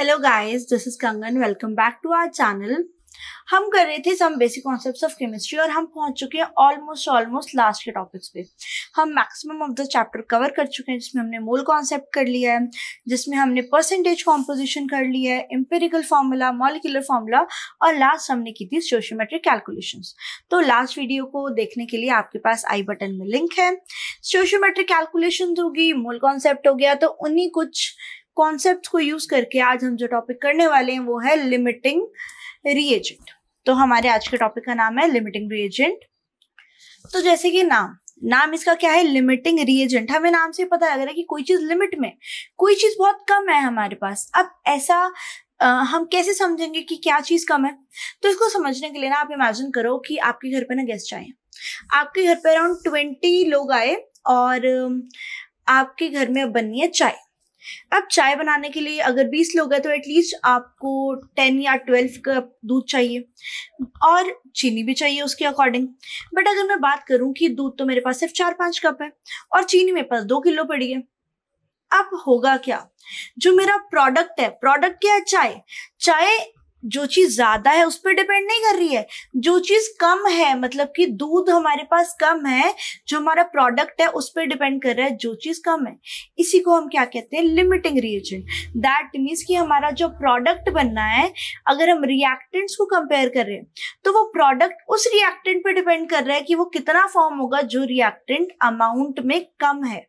hello guys this is Kangan welcome back to our channel हम कर रहे थे some basic concepts of chemistry और हम पहुंच चुके हैं ऑलमोस्ट ऑलमोस्ट लास्ट के टॉपिक्स पे हम maximum of the chapter cover कर चुके हैं जिसमें हमने मोल कॉन्सेप्ट कर लिया है जिसमें हमने परसेंटेज कॉम्पोजिशन कर लिया है एम्पेरिकल फार्मूला मॉलिकुलर फार्मूला और लास्ट हमने की थी सोशियोमेट्रिक कैलकुलेशन तो लास्ट वीडियो को देखने के लिए आपके पास आई बटन में लिंक है सोशियोमेट्रिक कैलकुलेशन होगी मोल कॉन्सेप्ट हो गया तो उन्हीं कुछ कॉन्सेप्ट को यूज करके आज हम जो टॉपिक करने वाले हैं वो है लिमिटिंग रिएजेंट तो हमारे आज के टॉपिक का नाम है लिमिटिंग रिएजेंट तो जैसे कि नाम नाम इसका क्या है लिमिटिंग रिएजेंट हमें नाम से पता लग रहा है कि कोई चीज लिमिट में कोई चीज बहुत कम है हमारे पास अब ऐसा आ, हम कैसे समझेंगे कि क्या चीज कम है तो इसको समझने के लिए ना आप इमेजिन करो कि आपके घर पे ना गेस्ट आए आपके घर पे अराउंड ट्वेंटी लोग आए और आपके घर में बनी है चाय अब चाय बनाने के लिए अगर 20 लोग हैं तो एटलीस्ट आपको 10 या 12 कप दूध चाहिए और चीनी भी चाहिए उसके अकॉर्डिंग बट अगर मैं बात करूं कि दूध तो मेरे पास सिर्फ चार पांच कप है और चीनी मेरे पास दो किलो पड़ी है अब होगा क्या जो मेरा प्रोडक्ट है प्रोडक्ट क्या है चाय चाय जो चीज ज्यादा है उस पर डिपेंड नहीं कर रही है जो चीज कम है मतलब कि दूध हमारे पास कम है जो हमारा प्रोडक्ट है उस पर डिपेंड कर रहा है जो चीज कम है इसी को हम क्या कहते हैं लिमिटिंग रिएजेंट दैट मीन्स कि हमारा जो प्रोडक्ट बनना है अगर हम रिएक्टेंट्स को कंपेयर कर रहे हैं तो वो प्रोडक्ट उस रिएक्टेंट पर डिपेंड कर रहा है कि वो कितना फॉर्म होगा जो रिएक्टेंट अमाउंट में कम है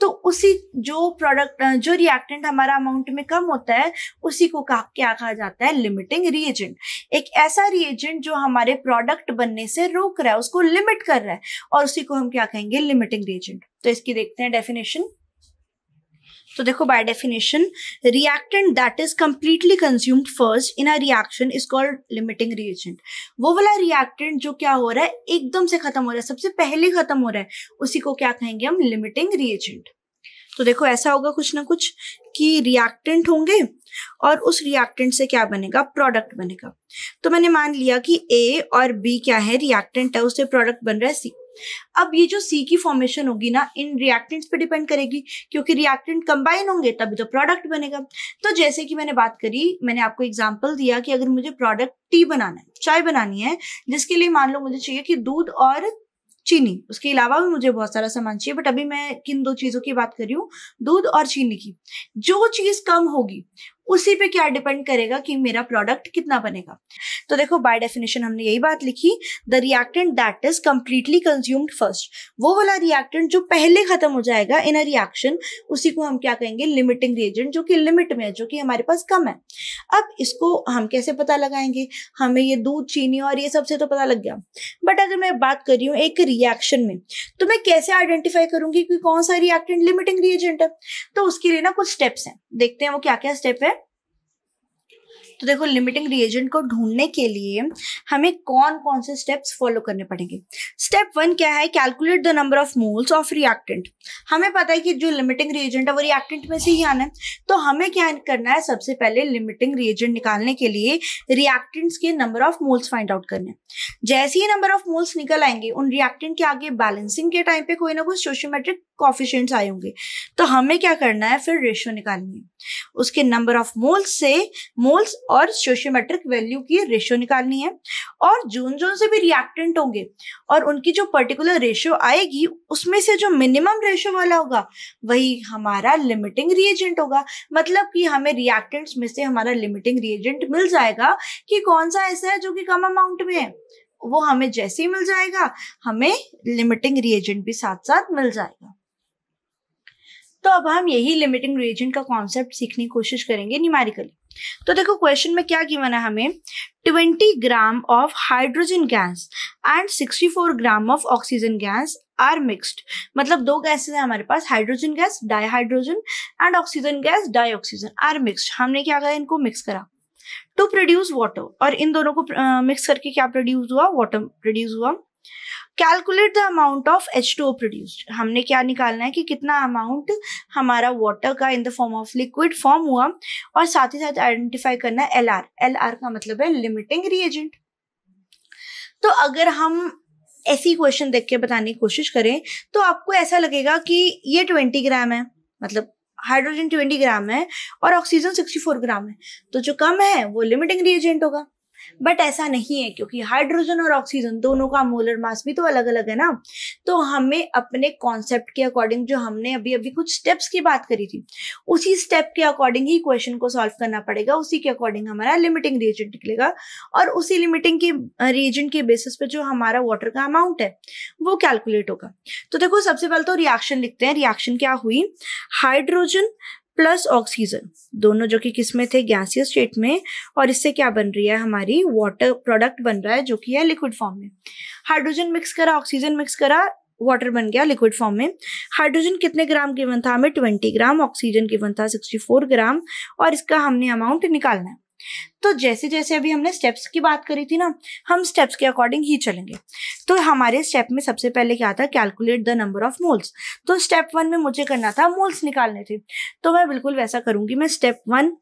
तो उसी जो प्रोडक्ट जो रिएक्टेंट हमारा अमाउंट में कम होता है उसी को कहा क्या कहा जाता है लिमिटिंग रिएजेंट एक ऐसा रिएजेंट जो हमारे प्रोडक्ट बनने से रोक रहा है उसको लिमिट कर रहा है और उसी को हम क्या कहेंगे लिमिटिंग रिएजेंट तो इसकी देखते हैं डेफिनेशन तो देखो by definition reactant that is completely consumed first in a reaction is called limiting reagent वो वाला रिएक्टेंट जो क्या हो रहा है एकदम से खत्म हो रहा है सबसे पहले खत्म हो रहा है उसी को क्या कहेंगे हम लिमिटिंग रिएजेंट तो देखो ऐसा होगा कुछ ना कुछ कि रिएक्टेंट होंगे और उस रिएक्टेंट से क्या बनेगा प्रोडक्ट बनेगा तो मैंने मान लिया कि ए और बी क्या है रिएक्टेंट है उससे प्रोडक्ट बन रहा है सी अब ये जो सी की फॉर्मेशन होगी ना इन रिएक्टेंट्स पे डिपेंड करेगी क्योंकि रिएक्टेंट कंबाइन होंगे तभी तो प्रोडक्ट बनेगा तो जैसे कि मैंने बात करी मैंने आपको एग्जांपल दिया कि अगर मुझे प्रोडक्ट टी बनाना है चाय बनानी है जिसके लिए मान लो मुझे चाहिए कि दूध और चीनी उसके अलावा भी मुझे बहुत सारा सामान चाहिए बट अभी मैं किन दो चीजों की बात कर रही हूँ दूध और चीनी की जो चीज कम होगी उसी पे क्या डिपेंड करेगा कि मेरा प्रोडक्ट कितना बनेगा तो देखो बाय डेफिनेशन हमने यही बात लिखी the reactant that is completely consumed first वो वाला रिएक्टेंट जो पहले खत्म हो जाएगा इन अ रिएक्शन उसी को हम क्या कहेंगे लिमिटिंग रिएजेंट जो कि लिमिट में है जो कि हमारे पास कम है अब इसको हम कैसे पता लगाएंगे हमें ये दूध चीनी और ये सबसे तो पता लग गया बट अगर मैं बात कर रही हूँ एक रिएक्शन में तो मैं कैसे आइडेंटिफाई करूंगी कि कौन सा रिएक्टेंट लिमिटिंग रिएजेंट है तो उसके लिए ना कुछ स्टेप्स हैं देखते हैं वो क्या क्या स्टेप है तो देखो लिमिटिंग रिएजेंट को ढूंढने के लिए हमें कौन कौन से स्टेप्स फॉलो करने पड़ेंगे स्टेप वन क्या है calculate the number of moles of reactant हमें पता है कि जो लिमिटिंग रिएजेंट है वो रिएक्टेंट में से ही आना है तो हमें क्या करना है सबसे पहले लिमिटिंग रिएजेंट निकालने के लिए रिएक्टेंट्स के number of moles find out करने जैसे ही नंबर ऑफ मोल्स निकल आएंगे उन रिएक्टेंट के आगे बैलेंसिंग के टाइम पे कोई ना कोई सोशियोमेट्रिक कॉफिशेंट्स आए होंगे तो हमें क्या करना है फिर रेशियो निकालनी है उसके नंबर ऑफ मोल्स से मोल्स और सोशियोमेट्रिक वैल्यू की रेशियो निकालनी है और जोन जोन से भी रिएक्टेंट होंगे और उनकी जो पर्टिकुलर रेशियो आएगी उसमें से जो मिनिमम रेशियो वाला होगा वही हमारा लिमिटिंग रिएजेंट होगा मतलब कि हमें रिएक्टेंट्स में से हमारा लिमिटिंग रिएजेंट मिल जाएगा कि कौन सा ऐसा है जो कि कम अमाउंट में है वो हमें जैसे ही मिल जाएगा हमें लिमिटिंग रिएजेंट भी साथ साथ मिल जाएगा तो अब हम यही लिमिटिंग रिएजेंट का कॉन्सेप्ट सीखने की कोशिश करेंगे निमारिकली तो देखो क्वेश्चन में क्या गिवन है हमें 20 gram of hydrogen gas and 64 gram of oxygen gas are mixed मतलब दो गैसेस हैं हमारे पास hydrogen gas dihydrogen and oxygen gas oxygen are mixed हमने क्या करा इनको मिक्स करा टू प्रोड्यूस वाटर और इन दोनों को मिक्स uh, करके क्या प्रोड्यूस हुआ वाटर प्रोड्यूस हुआ calculate the amount of H two O produced हमने क्या निकालना है कि कितना अमाउंट हमारा वाटर का in the form of liquid form हुआ और साथ ही साथ आइडेंटिफाई करना है एल आर एल आर का मतलब है लिमिटिंग रिएजेंट तो अगर हम ऐसी क्वेश्चन देख के बताने की कोशिश करें तो आपको ऐसा लगेगा कि ये ट्वेंटी ग्राम है मतलब हाइड्रोजन ट्वेंटी ग्राम है और ऑक्सीजन सिक्सटी फोर ग्राम है तो जो कम है वो लिमिटिंग रिएजेंट होगा बट ऐसा नहीं है क्योंकि हाइड्रोजन और ऑक्सीजन दोनों का मोलर मास भी तो अलग अलग है ना तो हमें अपने कॉन्सेप्ट के अकॉर्डिंग जो हमने अभी अभी कुछ स्टेप्स की बात करी थी उसी स्टेप के अकॉर्डिंग ही क्वेश्चन को सॉल्व करना पड़ेगा उसी के अकॉर्डिंग हमारा लिमिटिंग रिएजेंट निकलेगा और उसी लिमिटिंग के रिएजेंट के बेसिस पे जो हमारा वाटर का अमाउंट है वो कैलकुलेट होगा तो देखो सबसे पहले तो रिएक्शन लिखते हैं रिएक्शन क्या हुई हाइड्रोजन प्लस ऑक्सीजन दोनों जो कि किसमें थे गैसियस स्टेट में और इससे क्या बन रही है हमारी वाटर प्रोडक्ट बन रहा है जो कि है लिक्विड फॉर्म में हाइड्रोजन मिक्स करा ऑक्सीजन मिक्स करा वाटर बन गया लिक्विड फॉर्म में हाइड्रोजन कितने ग्राम गिवन था हमें ट्वेंटी ग्राम ऑक्सीजन गिवन था सिक्सटी फोर ग्राम और इसका हमने अमाउंट निकालना है तो जैसे जैसे अभी हमने स्टेप्स की बात करी थी ना हम स्टेप्स के अकॉर्डिंग ही चलेंगे तो हमारे स्टेप में सबसे पहले क्या था calculate the number of moles तो स्टेप वन में मुझे करना था मोल्स निकालने थे तो मैं बिल्कुल वैसा करूंगी मैं स्टेप वन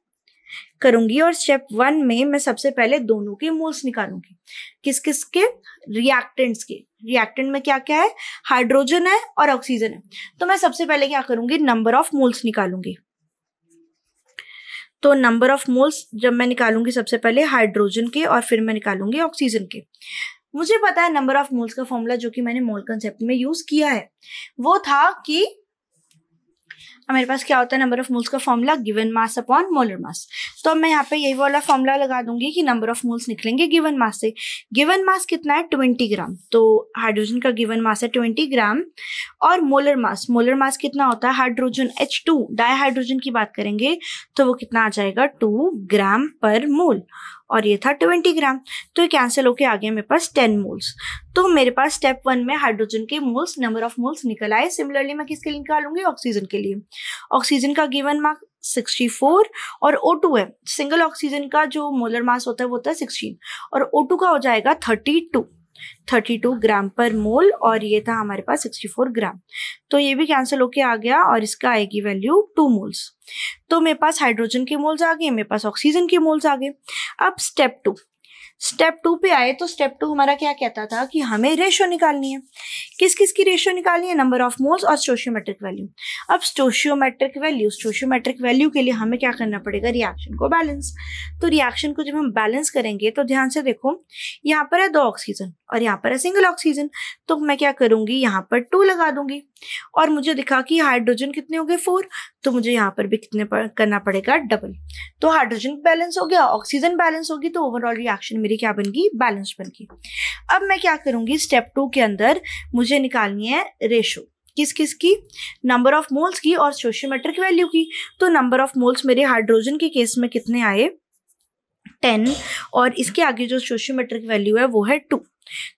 करूंगी और स्टेप वन में मैं सबसे पहले दोनों के मोल्स निकालूंगी किस किस के रिएक्टेंट्स के रिएक्टेंट में क्या क्या है हाइड्रोजन है और ऑक्सीजन है तो मैं सबसे पहले क्या करूंगी नंबर ऑफ मोल्स निकालूंगी तो नंबर ऑफ मोल्स जब मैं निकालूंगी सबसे पहले हाइड्रोजन के और फिर मैं निकालूंगी ऑक्सीजन के मुझे पता है नंबर ऑफ मोल्स का फॉर्मूला जो कि मैंने मोल कंसेप्ट में यूज किया है वो था कि मेरे पास क्या होता है नंबर ऑफ मोल्स का formula given mass upon molar mass तो मैं यहाँ पे यही वाला फॉर्मूला लगा दूंगी कि नंबर ऑफ मोल्स निकलेंगे गिवन मास से गिवन मास कितना है ट्वेंटी ग्राम तो हाइड्रोजन का गिवन मास है ट्वेंटी ग्राम और मोलर मास मोलर मास कितना होता है हाइड्रोजन एच टू डाईहाइड्रोजन की बात करेंगे तो वो कितना आ जाएगा टू ग्राम पर मोल और ये था ट्वेंटी ग्राम तो ये कैंसिल होके आ गया मेरे पास टेन मोल्स तो मेरे पास स्टेप वन में हाइड्रोजन के मोल्स नंबर ऑफ मोल्स निकल आए सिमिलरली मैं किसके लिए निकालूंगी ऑक्सीजन के लिए ऑक्सीजन का गिवन मार्क 64 और O2 है सिंगल ऑक्सीजन का जो मोलर मास होता है वो होता है 16 और O2 का हो जाएगा 32 32 ग्राम पर मोल और ये था हमारे पास 64 ग्राम तो ये भी कैंसिल होके आ गया और इसका आएगी वैल्यू टू मोल्स तो मेरे पास हाइड्रोजन के मोल्स आ गए मेरे पास ऑक्सीजन के मोल्स आ गए अब स्टेप टू स्टेप टू पे आए तो स्टेप टू हमारा क्या कहता था कि हमें रेशो निकालनी है किस किस की रेशो निकालनी है नंबर ऑफ मोल्स और स्टोशियोमेट्रिक वैल्यू अब स्टोशियोमेट्रिक वैल्यू स्टोशियोमेट्रिक वैल्यू के लिए हमें क्या करना पड़ेगा रिएक्शन को बैलेंस तो रिएक्शन को जब हम बैलेंस करेंगे तो ध्यान से देखो यहाँ पर है दो ऑक्सीजन और यहाँ पर है सिंगल ऑक्सीजन तो मैं क्या करूँगी यहाँ पर टू लगा दूंगी और मुझे दिखा कि हाइड्रोजन कितने हो गए फोर तो मुझे यहाँ पर भी कितने पर, करना पड़ेगा डबल तो हाइड्रोजन बैलेंस हो गया ऑक्सीजन बैलेंस होगी तो ओवरऑल रिएक्शन मेरी क्या बनगी बैलेंस बनगी अब मैं क्या करूँगी स्टेप टू के अंदर मुझे निकालनी है रेशो किस किस की नंबर ऑफ मोल्स की और सोशियोमेट्रिक वैल्यू की तो नंबर ऑफ मोल्स मेरे हाइड्रोजन के केस में कितने आए टेन और इसके आगे जो सोशियोमेट्रिक वैल्यू है वो है टू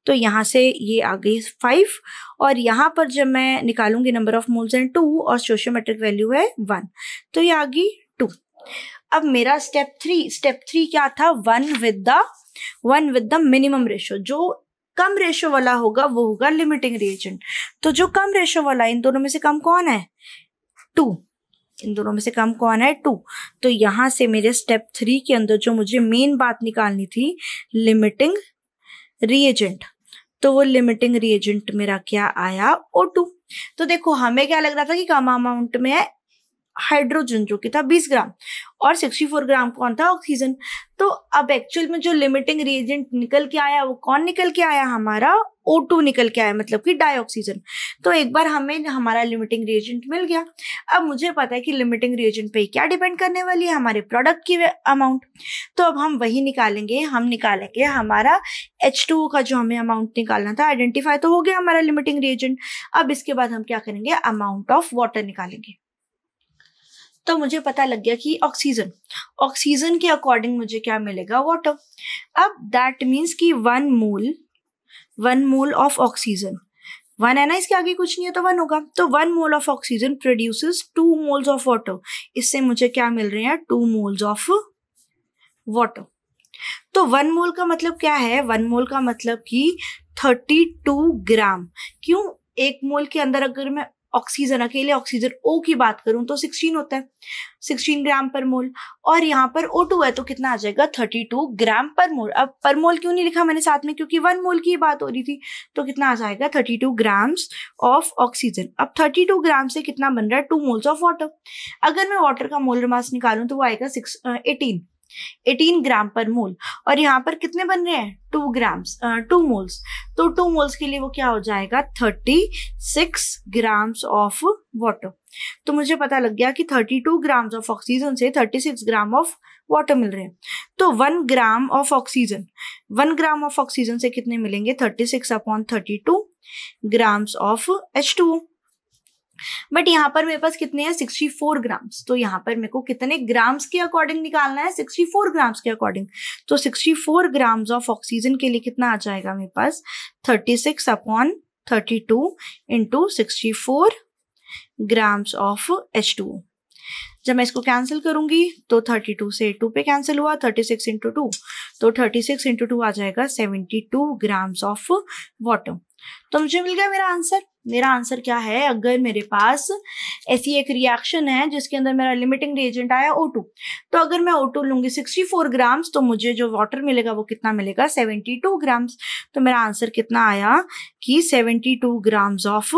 तो यहाँ से ये आ गई फाइव और यहाँ पर जब मैं निकालूंगी number of moles and two और सोशियोमेट्रिक वैल्यू है वन तो ये आ गई टू अब मेरा स्टेप थ्री स्टेप थ्री क्या था one with the one with the minimum ratio जो कम रेशो वाला होगा वो होगा लिमिटिंग रिएजेंट तो जो कम रेशो वाला इन दोनों में से कम कौन है टू इन दोनों में से कम कौन है टू तो यहां से मेरे स्टेप थ्री के अंदर जो मुझे मेन बात निकालनी थी लिमिटिंग रिएजेंट तो वो लिमिटिंग रिएजेंट मेरा क्या आया ओ टू तो देखो हमें क्या लग रहा था कि कम अमाउंट में है हाइड्रोजन जो कि था 20 ग्राम और 64 ग्राम कौन था ऑक्सीजन तो अब एक्चुअल में जो लिमिटिंग रिएजेंट निकल के आया वो कौन निकल के आया हमारा ओ टू निकल के आया मतलब कि डाईऑक्सीजन तो एक बार हमें हमारा लिमिटिंग रिएजेंट मिल गया अब मुझे पता है कि लिमिटिंग रिएजेंट पे क्या डिपेंड करने वाली है हमारे प्रोडक्ट की अमाउंट तो अब हम वही निकालेंगे हम निकालेंगे हमारा एच टू का जो हमें अमाउंट निकालना था आइडेंटिफाई तो हो गया हमारा लिमिटिंग रिएजेंट अब इसके बाद हम क्या करेंगे अमाउंट ऑफ वाटर निकालेंगे तो मुझे पता लग गया कि ऑक्सीजन ऑक्सीजन के अकॉर्डिंग मुझे क्या मिलेगा वाटर अब दैट मीन्स कि one mole one mole of oxygen one है ना इसके आगे कुछ नहीं है तो वन होगा तो one mole of oxygen produces two moles of water इससे मुझे क्या मिल रहे हैं टू मोल्स ऑफ वाटर तो वन मोल का मतलब क्या है वन मोल का मतलब कि थर्टी टू ग्राम क्यों एक मोल के अंदर अगर मैं ऑक्सीजन अकेले ऑक्सीजन ओ की बात करूं तो 16 होता है 16 ग्राम पर मोल और यहाँ पर ओ टू है तो कितना आ जाएगा 32 ग्राम पर मोल अब पर मोल क्यों नहीं लिखा मैंने साथ में क्योंकि वन मोल की बात हो रही थी तो कितना आ जाएगा 32 ग्राम्स ऑफ ऑक्सीजन अब 32 ग्राम से कितना बन रहा है टू मोल्स ऑफ वाटर अगर मैं वाटर का मोलर मास निकालूं तो वो आएगा six eighteen eighteen gram per mole और यहाँ पर कितने बन रहे हैं टू ग्राम्स टू मोल्स तो टू मोल्स के लिए वो क्या हो जाएगा thirty six grams of water तो मुझे पता लग गया कि thirty two grams of oxygen से thirty six gram of water मिल रहे हैं तो one gram of oxygen one gram of oxygen से कितने मिलेंगे thirty six upon thirty two grams of H two but यहाँ पर मेरे पास कितने हैं सिक्सटी फोर ग्राम्स तो यहाँ पर मेरे को कितने ग्राम्स के अकॉर्डिंग निकालना है सिक्सटी फोर ग्राम्स के अकॉर्डिंग तो sixty four grams of oxygen के लिए कितना आ जाएगा मेरे पास thirty six upon thirty two into sixty four grams of H two जब मैं इसको कैंसिल करूंगी तो 32 से 2 पे कैंसिल हुआ 36 सिक्स इंटू टू तो 36 सिक्स इंटू टू आ जाएगा 72 ग्राम्स ऑफ वाटर तो मुझे मिल गया मेरा आंसर मेरा आंसर क्या है अगर मेरे पास ऐसी एक रिएक्शन है जिसके अंदर मेरा लिमिटिंग एजेंट आया O2 तो अगर मैं O2 टू लूंगी सिक्सटी फोर ग्राम्स तो मुझे जो वाटर मिलेगा वो कितना मिलेगा 72 टू ग्राम्स तो मेरा आंसर कितना आया कि seventy two grams of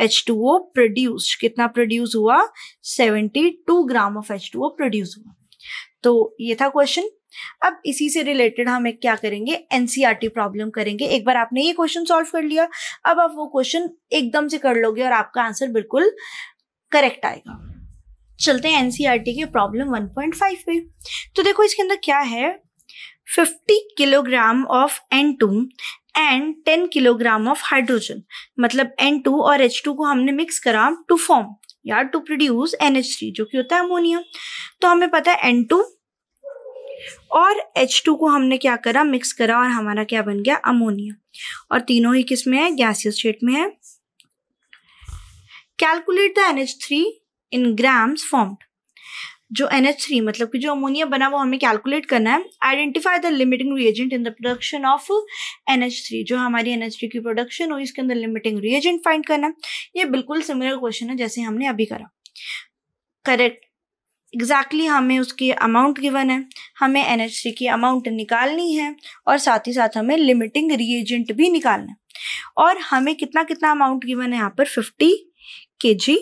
H two O produce कितना प्रोड्यूस हुआ seventy two gram of H two O produce हुआ तो ये था क्वेश्चन अब इसी से रिलेटेड हम एक क्या करेंगे एनसीईआरटी प्रॉब्लम e करेंगे एक बार आपने ये क्वेश्चन सॉल्व कर लिया अब आप वो क्वेश्चन एकदम से कर लोगे और आपका आंसर बिल्कुल करेक्ट आएगा चलते हैं एनसीईआरटी e के प्रॉब्लम 1.5 पे तो देखो इसके अंदर क्या है 50 kilogram of N two and 10 kilogram of hydrogen मतलब एन टू और एच टू को हमने मिक्स करा टू फॉर्म या to produce N H three जो कि होता है अमोनिया तो हमें पता है एन टू और H2 को हमने क्या करा मिक्स करा और हमारा क्या बन गया अमोनिया और तीनों ही किस में है गैसियस स्टेट में है calculate the NH three in grams formed जो एन एच थ्री मतलब कि जो अमोनिया बना वो हमें कैलकुलेट करना है identify the limiting reagent in the production of N H three जो हमारी एन एच थ्री की प्रोडक्शन हुई इसके अंदर लिमिटिंग रिएजेंट फाइंड करना है ये बिल्कुल सिमिलर क्वेश्चन है जैसे हमने अभी करा करेक्ट एग्जैक्टली exactly हमें उसकी अमाउंट गिवन है हमें एन की अमाउंट निकालनी है और साथ ही साथ हमें लिमिटिंग रिएजेंट भी निकालना है और हमें कितना कितना अमाउंट गिवन है यहाँ पर फिफ्टी के जी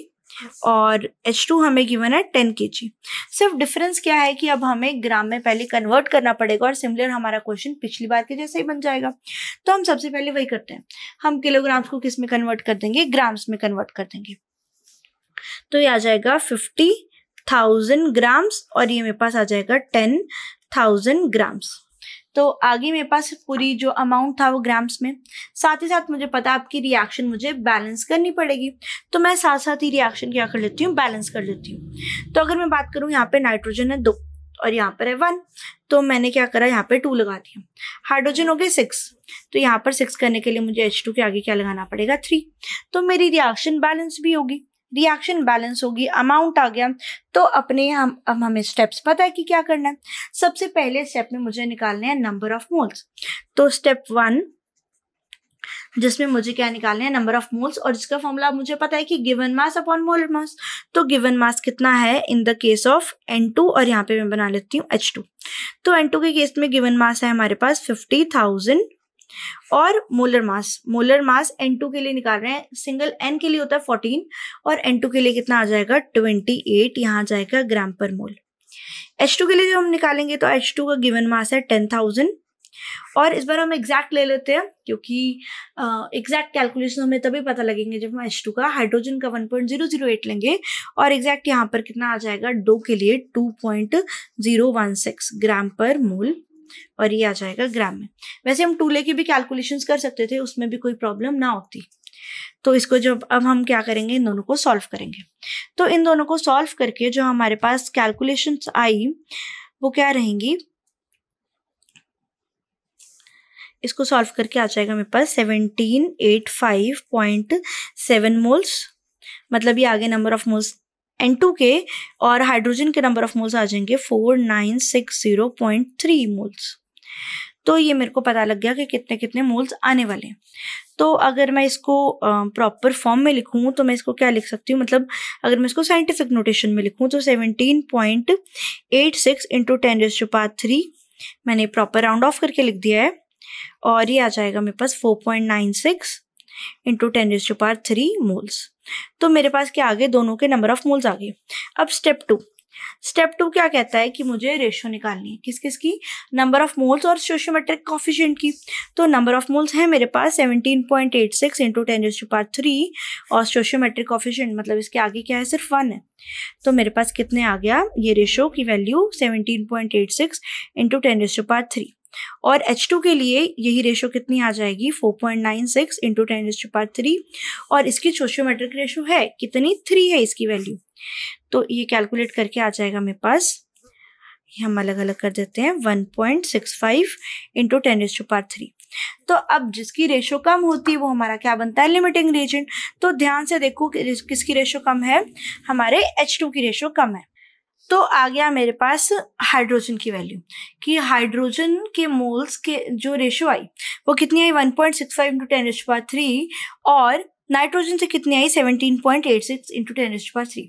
और एच टू हमें गिवन है टेन के जी सिर्फ डिफरेंस क्या है कि अब हमें ग्राम में पहले कन्वर्ट करना पड़ेगा और सिमिलर हमारा क्वेश्चन पिछली बार के जैसे ही बन जाएगा तो हम सबसे पहले वही करते हैं हम किलोग्राम्स को किस में कन्वर्ट कर देंगे ग्राम्स में कन्वर्ट कर देंगे तो ये आ जाएगा फिफ्टी थाउजेंड ग्राम्स और ये मेरे पास आ जाएगा टेन थाउजेंड ग्राम्स तो आगे मेरे पास पूरी जो अमाउंट था वो ग्राम्स में साथ ही साथ मुझे पता आपकी रिएक्शन मुझे बैलेंस करनी पड़ेगी तो मैं साथ साथ ही रिएक्शन क्या कर लेती हूँ बैलेंस कर लेती हूँ तो अगर मैं बात करूँ यहाँ पे नाइट्रोजन है दो और यहाँ पर है वन तो मैंने क्या करा यहाँ पे टू लगा दिया हाइड्रोजन हो गए सिक्स तो यहाँ पर सिक्स करने के लिए मुझे एच टू के आगे क्या लगाना पड़ेगा थ्री तो मेरी रिएक्शन बैलेंस भी होगी रिएक्शन बैलेंस होगी अमाउंट आ गया तो अपने हम अब हमें स्टेप्स पता है कि क्या करना है सबसे पहले स्टेप में मुझे निकालने हैं नंबर ऑफ मोल्स तो स्टेप वन जिसमें मुझे क्या निकालना है नंबर ऑफ मोल्स और इसका फॉर्मूला मुझे पता है कि given mass upon molar mass तो गिवन मास कितना है in the case of N two और यहाँ पे मैं बना लेती हूँ एच टू तो एन टू के केस में गिवन मास है हमारे पास फिफ्टी थाउजेंड और molar mass molar mass N two के लिए निकाल रहे हैं सिंगल एन के लिए होता है फोर्टीन और एन टू के लिए कितना आ जाएगा ट्वेंटी एट यहाँ आ जाएगा ग्राम पर मोल एच टू के लिए जो हम निकालेंगे तो एच टू का गिवन मास है टेन थाउजेंड और इस बार हम एग्जैक्ट ले लेते हैं क्योंकि एग्जैक्ट कैलकुलेशन हमें तभी पता लगेंगे जब हम एच टू का हाइड्रोजन का one point zero zero eight लेंगे और एग्जैक्ट यहाँ पर कितना आ जाएगा दो के लिए two point zero one six gram per mole और ये आ जाएगा ग्राम में वैसे हम टूले की भी कैलकुलेशन कर सकते थे उसमें भी कोई प्रॉब्लम ना होती तो इसको जब अब हम क्या करेंगे इन दोनों को सॉल्व करेंगे तो इन दोनों को सॉल्व करके जो हमारे पास कैलकुलेशन आई वो क्या रहेंगी इसको सॉल्व करके आ जाएगा मेरे पास seventeen eight five point seven moles मतलब ये आगे number of moles N two के और हाइड्रोजन के नंबर ऑफ मोल्स आ जाएंगे four nine six zero point three moles तो ये मेरे को पता लग गया कि कितने कितने मोल्स आने वाले हैं तो अगर मैं इसको प्रॉपर फॉर्म में लिखूँ तो मैं इसको क्या लिख सकती हूँ मतलब अगर मैं इसको साइंटिफिक नोटेशन में लिखूँ तो seventeen point eight six into ten raise to power three मैंने प्रॉपर राउंड ऑफ करके लिख दिया है और ये आ जाएगा मेरे पास four point nine six into ten raise to power three moles तो मेरे पास क्या आ गए दोनों के नंबर ऑफ मोल्स आ गए अब स्टेप टू स्टेप टू क्या कहता है कि मुझे रेशियो निकालनी है किस किस की नंबर ऑफ मोल्स और सोशियोमेट्रिक कॉफिशियंट की तो नंबर ऑफ मोल्स है मेरे पास 17.86 point eight six into ten to power three और सोशियोमेट्रिक कॉफिशियंट मतलब इसके आगे क्या है सिर्फ वन है तो मेरे पास कितने आ गया ये रेशो की value 17.86 point eight six into ten to power three और एच टू के लिए यही रेशो कितनी आ जाएगी 4.96 point nine six into ten to power three और इसकी सोशियोमेट्रिक रेशो है कितनी थ्री है इसकी वैल्यू तो ये कैलकुलेट करके आ जाएगा मेरे पास हम अलग अलग कर देते हैं 1.65 point six five into ten raise to power three तो अब जिसकी रेशो कम होती है वो हमारा क्या बनता है लिमिटिंग रेजेंट तो ध्यान से देखो कि किसकी रेशो कम है हमारे एच टू की रेशो कम है तो आ गया मेरे पास हाइड्रोजन की वैल्यू कि हाइड्रोजन के मोल्स के जो रेशो आई वो कितनी आई 1.65 point six five into ten H three और नाइट्रोजन से कितनी आई 17.86 point eight six into ten H three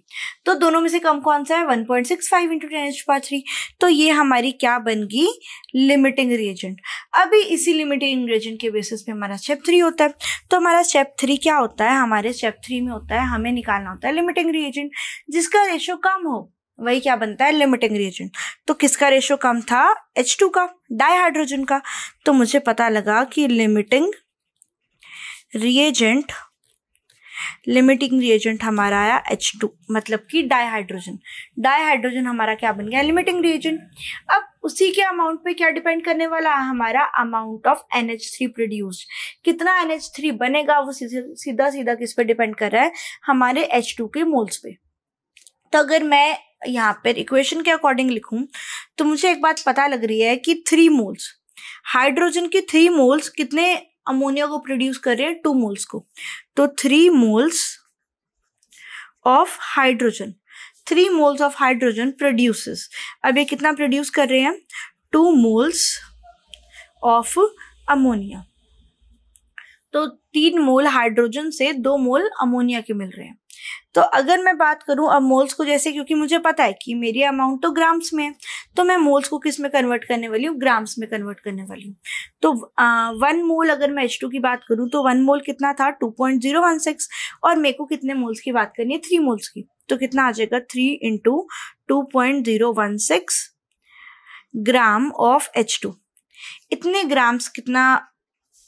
तो दोनों में से कम कौन सा है 1.65 point six five into ten H three तो ये हमारी क्या बन गई लिमिटिंग रिएजेंट अभी इसी लिमिटिंग रिएजेंट के बेसिस पे हमारा स्टेप थ्री होता है तो हमारा स्टेप थ्री क्या होता है हमारे स्टेप थ्री में होता है हमें निकालना होता है लिमिटिंग रिएजेंट जिसका रेशो कम हो वही क्या बनता है लिमिटिंग रिएजेंट तो किसका रेशो कम था एच टू का डाईहाइड्रोजन का तो मुझे पता लगा कि लिमिटिंग रिएजेंट लिमिटिंग रिएजेंट हमारा आया एच टू मतलब कि डाईहाइड्रोजन डाईहाइड्रोजन हमारा क्या बन गया लिमिटिंग रिएजेंट अब उसी के अमाउंट पे क्या डिपेंड करने वाला है हमारा amount of N H three produce कितना एन एच थ्री बनेगा वो सीधा सीधा किस पे डिपेंड कर रहा है हमारे एच टू के मोल्स पे तो अगर मैं यहाँ पर इक्वेशन के अकॉर्डिंग लिखूँ तो मुझे एक बात पता लग रही है कि थ्री मोल्स हाइड्रोजन के थ्री मोल्स कितने अमोनिया को प्रोड्यूस तो कर रहे हैं टू मोल्स को तो three moles of hydrogen three moles of hydrogen produces अब ये कितना प्रोड्यूस कर रहे हैं टू मोल्स ऑफ अमोनिया तो तीन मोल हाइड्रोजन से दो मोल अमोनिया के मिल रहे हैं तो अगर मैं बात करूं अब मोल्स को जैसे क्योंकि मुझे पता है कि मेरी अमाउंट तो ग्राम्स में है तो मैं मोल्स को किस में कन्वर्ट करने वाली हूँ ग्राम्स में कन्वर्ट करने वाली हूँ तो आ, वन मोल अगर मैं एच टू की बात करूं तो वन मोल कितना था two point zero one six और मेरे को कितने मोल्स की बात करनी है थ्री मोल्स की तो कितना आ जाएगा three into two point zero one six gram of H two इतने ग्राम्स कितना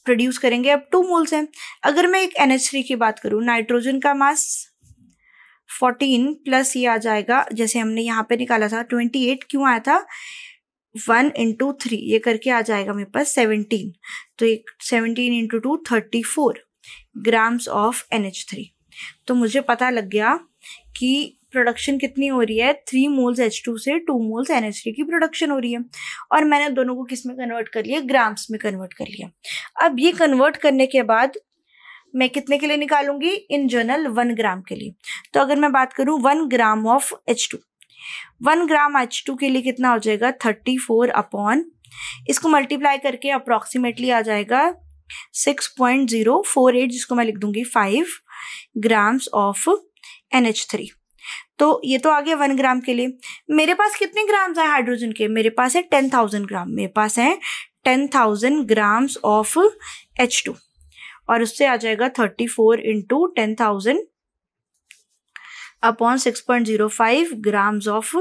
प्रोड्यूस करेंगे अब टू मोल्स हैं अगर मैं एक एन एच थ्री की बात करूँ नाइट्रोजन का मास फोर्टीन प्लस ये आ जाएगा जैसे हमने यहाँ पे निकाला था ट्वेंटी एट क्यों आया था वन इंटू थ्री ये करके आ जाएगा मेरे पास सेवनटीन तो एक seventeen into two thirty four grams of N H three तो मुझे पता लग गया कि प्रोडक्शन कितनी हो रही है थ्री मोल्स एच टू से two moles N H three की प्रोडक्शन हो रही है और मैंने दोनों को किस में कन्वर्ट कर लिया ग्राम्स में कन्वर्ट कर लिया अब ये कन्वर्ट करने के बाद मैं कितने के लिए निकालूंगी इन जनरल वन ग्राम के लिए तो अगर मैं बात करूँ one gram of H two one gram H two के लिए कितना हो जाएगा थर्टी फोर अपॉन इसको मल्टीप्लाई करके अप्रॉक्सीमेटली आ जाएगा six point zero four eight जिसको मैं लिख दूंगी five grams of N H three तो ये तो आ गया वन ग्राम के लिए मेरे पास कितने ग्राम्स हैं हाइड्रोजन के मेरे पास है टेन थाउजेंड ग्राम मेरे पास है ten thousand grams of H two और उससे आ जाएगा thirty four into ten thousand upon six point zero five grams of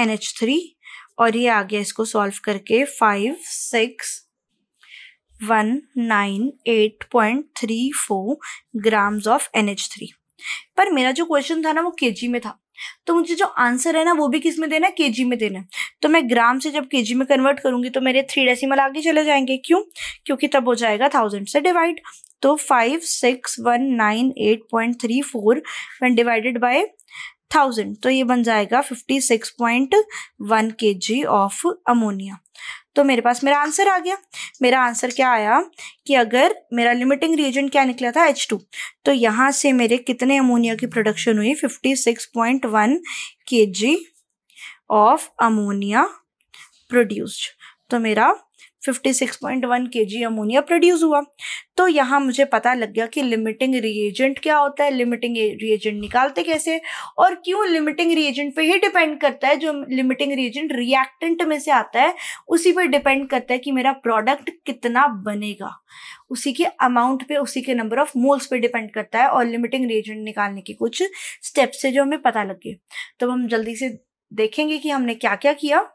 N H three और ये आ गया इसको सॉल्व करके five six one nine eight point three four grams of N H three पर मेरा जो क्वेश्चन था ना वो के में था तो मुझे जो आंसर है ना वो भी किस में देना है के में देना है तो मैं ग्राम से जब के में कन्वर्ट करूंगी तो मेरे थ्री डेसिमल आगे चले जाएंगे क्यों क्योंकि तब हो जाएगा थाउजेंड से डिवाइड तो five six one nine eight point three four one divided by thousand तो ये बन जाएगा फिफ्टी सिक्स पॉइंट वन के जी ऑफ अमोनिया तो मेरे पास मेरा आंसर आ गया मेरा आंसर क्या आया कि अगर मेरा लिमिटिंग रिएजेंट क्या निकला था एच टू तो यहाँ से मेरे कितने अमोनिया की प्रोडक्शन हुई फिफ्टी सिक्स पॉइंट वन के जी ऑफ अमोनिया प्रोड्यूस्ड तो मेरा 56.1 केजी अमोनिया प्रोड्यूस हुआ तो यहाँ मुझे पता लग गया कि लिमिटिंग रिएजेंट क्या होता है लिमिटिंग रिएजेंट निकालते कैसे और क्यों लिमिटिंग रिएजेंट पे ही डिपेंड करता है जो लिमिटिंग रिएजेंट रिएक्टेंट में से आता है उसी पर डिपेंड करता है कि मेरा प्रोडक्ट कितना बनेगा उसी के अमाउंट पे उसी के नंबर ऑफ मोल्स पे डिपेंड करता है और लिमिटिंग रिएजेंट निकालने के कुछ स्टेप्स है जो हमें पता लग गए तो हम जल्दी से देखेंगे कि हमने क्या क्या किया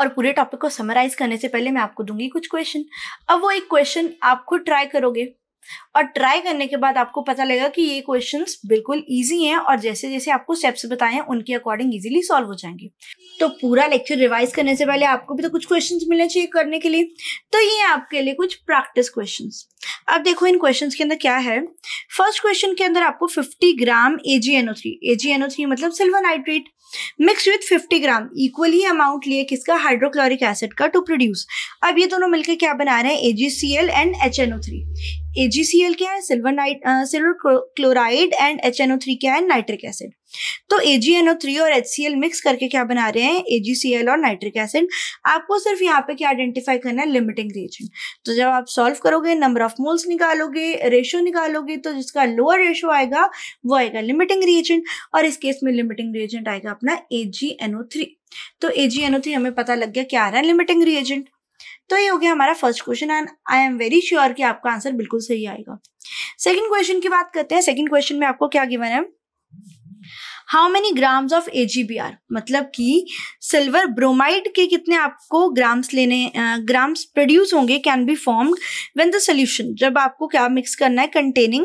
और पूरे टॉपिक को समराइज करने से पहले मैं आपको दूंगी कुछ क्वेश्चन अब वो एक क्वेश्चन आप खुद ट्राई करोगे और ट्राई करने के बाद आपको पता लगेगा कि ये क्वेश्चन बिल्कुल ईजी हैं और जैसे जैसे आपको स्टेप्स बताए उनके अकॉर्डिंग ईजिली सॉल्व हो जाएंगे तो पूरा लेक्चर रिवाइज करने से पहले आपको भी तो कुछ क्वेश्चन मिलने चाहिए करने के लिए तो ये आपके लिए कुछ प्रैक्टिस क्वेश्चन अब देखो इन क्वेश्चन के अंदर क्या है फर्स्ट क्वेश्चन के अंदर आपको 50 ग्राम AgNO3 AgNO3 मतलब silver nitrate mix with 50 gram equally amount लिए किसका हाइड्रोक्लोरिक एसिड का टू प्रोड्यूस अब ये दोनों मिलकर क्या बना रहे हैं AgCl एंड HNO3 एजीसीएल क्या है silver nit silver chloride and H क्या है नाइट्रिक एसिड तो AgNO3 और HCl मिक्स करके क्या बना रहे हैं AgCl और नाइट्रिक एसिड आपको सिर्फ यहाँ पे क्या आइडेंटिफाई करना है लिमिटिंग रिएजेंट तो जब आप सॉल्व करोगे नंबर ऑफ मोल्स निकालोगे रेशियो निकालोगे तो जिसका लोअर रेशो आएगा वो आएगा लिमिटिंग रिएजेंट और इस केस में लिमिटिंग रिएजेंट आएगा अपना AgNO3 तो AgNO3 हमें पता लग गया क्या आ रहा है लिमिटिंग रिएजेंट तो ये हो गया हमारा first question and I am very sure कि आपका आंसर बिल्कुल सही आएगा सेकेंड क्वेश्चन की बात करते हैं सेकंड क्वेश्चन में आपको क्या गिवन है how many grams of a मतलब कि सिल्वर ब्रोमाइड के कितने आपको ग्राम्स लेने ग्राम्स प्रोड्यूस होंगे can be formed when the solution जब आपको क्या मिक्स करना है containing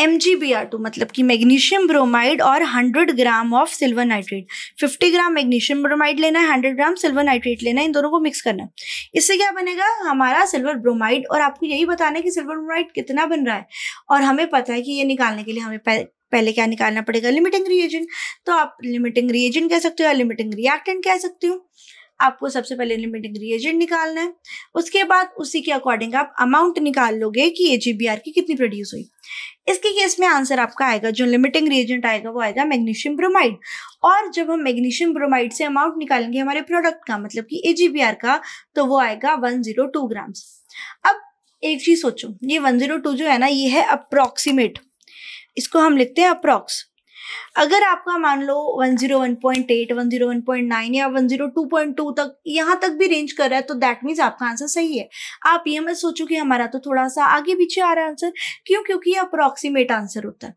M G B R two मतलब कि मैग्नीशियम ब्रोमाइड और 100 gram of silver nitrate 50 gram magnesium bromide लेना है 100 ग्राम सिल्वर नाइट्रेट लेना है इन दोनों को मिक्स करना है इससे क्या बनेगा हमारा सिल्वर ब्रोमाइड और आपको यही बताना है कि सिल्वर ब्रोमाइड कितना बन रहा है और हमें पता है कि ये निकालने के लिए हमें पहले क्या निकालना पड़ेगा लिमिटिंग रिएजेंट तो आप लिमिटिंग रिएजेंट कह सकते हो या लिमिटिंग रिएक्टेंट कह सकते हो आपको सबसे पहले लिमिटिंग रिएजेंट निकालना है उसके बाद उसी के अकॉर्डिंग आप अमाउंट निकाल लोगे कि ए की कितनी प्रोड्यूस हुई इसके केस में आंसर आपका आएगा जो लिमिटिंग रिएजेंट आएगा वो आएगा मैग्नीशियम ब्रोमाइड और जब हम मैग्नीशियम ब्रोमाइड से अमाउंट निकालेंगे हमारे प्रोडक्ट का मतलब कि ए का तो वो आएगा वन जीरो टू ग्राम्स अब एक चीज सोचो ये वन जीरो टू जो है ना ये है अप्रोक्सीमेट इसको हम लिखते हैं अप्रोक्स अगर आपका मान लो 101.8, 101.9 या 102.2 तक यहाँ तक भी रेंज कर रहा है तो दैट मीन्स आपका आंसर सही है आप ये मत सोचो कि हमारा तो थोड़ा सा आगे पीछे आ रहा है आंसर क्यों क्योंकि ये अप्रॉक्सीमेट आंसर होता है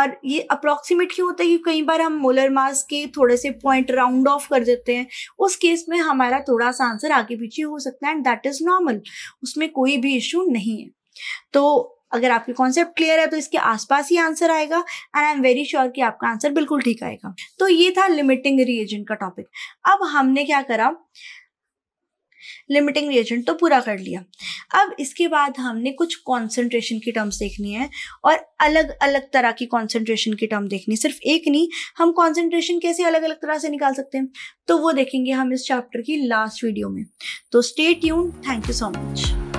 और ये अप्रॉक्सीमेट क्यों होता है कि कई बार हम मोलर मास के थोड़े से पॉइंट राउंड ऑफ कर देते हैं उस केस में हमारा थोड़ा सा आंसर आगे पीछे हो सकता है एंड दैट इज़ नॉर्मल उसमें कोई भी इशू नहीं है तो अगर आपके कॉन्सेप्ट क्लियर है तो इसके आसपास ही आंसर आएगा and I am very sure कि आपका आंसर बिल्कुल ठीक आएगा तो ये था लिमिटिंग रिएजेंट का टॉपिक अब हमने क्या करा लिमिटिंग रिएजेंट तो पूरा कर लिया अब इसके बाद हमने कुछ कंसंट्रेशन की टर्म्स देखनी है और अलग अलग तरह की कंसंट्रेशन की टर्म देखनी है सिर्फ एक नहीं हम कंसंट्रेशन कैसे अलग अलग तरह से निकाल सकते हैं तो वो देखेंगे हम इस चैप्टर की लास्ट वीडियो में तो stay tune thank you so much